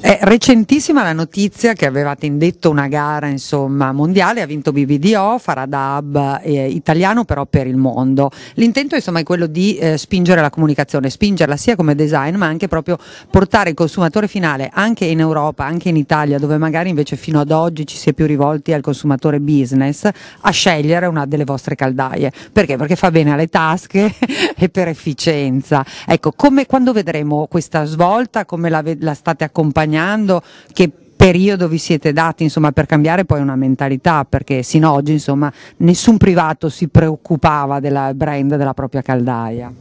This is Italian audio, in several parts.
È recentissima la notizia che avevate indetto una gara insomma, mondiale, ha vinto BBDO, farà da hub eh, italiano però per il mondo. L'intento insomma, è quello di eh, spingere la comunicazione, spingerla sia come design ma anche proprio portare il consumatore finale anche in Europa, anche in Italia dove magari invece fino ad oggi ci si è più rivolti al consumatore business a scegliere una delle vostre caldaie. Perché? Perché fa bene alle tasche e per efficienza. Ecco, come, quando vedremo questa svolta, come la, la state accompagnando? accompagnando, che periodo vi siete dati insomma, per cambiare poi una mentalità, perché sino ad oggi insomma, nessun privato si preoccupava della brand della propria caldaia.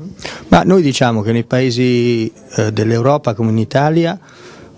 Ma noi diciamo che nei paesi eh, dell'Europa come in Italia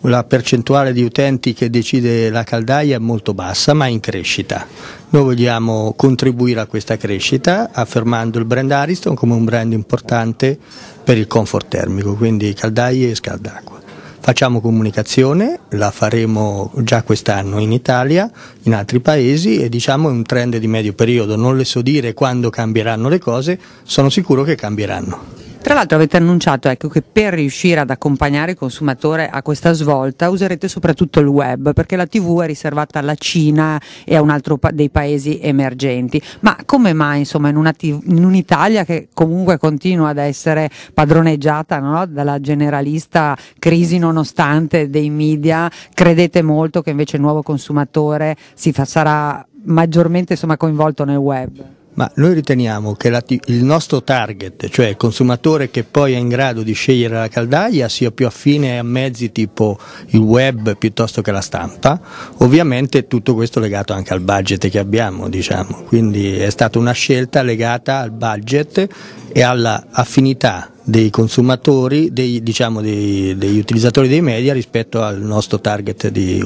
la percentuale di utenti che decide la caldaia è molto bassa ma in crescita. Noi vogliamo contribuire a questa crescita affermando il brand Ariston come un brand importante per il comfort termico, quindi caldaie e scaldacqua. Facciamo comunicazione, la faremo già quest'anno in Italia, in altri paesi e diciamo è un trend di medio periodo, non le so dire quando cambieranno le cose, sono sicuro che cambieranno. Tra l'altro avete annunciato ecco, che per riuscire ad accompagnare il consumatore a questa svolta userete soprattutto il web, perché la TV è riservata alla Cina e a un altro pa- dei paesi emergenti. Ma come mai insomma, in, una t- in un'Italia che comunque continua ad essere padroneggiata no? dalla generalista crisi nonostante dei media, credete molto che invece il nuovo consumatore fa- sarà maggiormente insomma, coinvolto nel web? ma noi riteniamo che la, il nostro target, cioè il consumatore che poi è in grado di scegliere la caldaia, sia più affine a mezzi tipo il web piuttosto che la stampa. Ovviamente tutto questo legato anche al budget che abbiamo, diciamo. quindi è stata una scelta legata al budget e all'affinità dei consumatori, dei, diciamo, dei, degli utilizzatori dei media rispetto al nostro target di,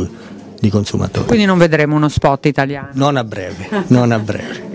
di consumatori. Quindi non vedremo uno spot italiano? Non a breve, non a breve.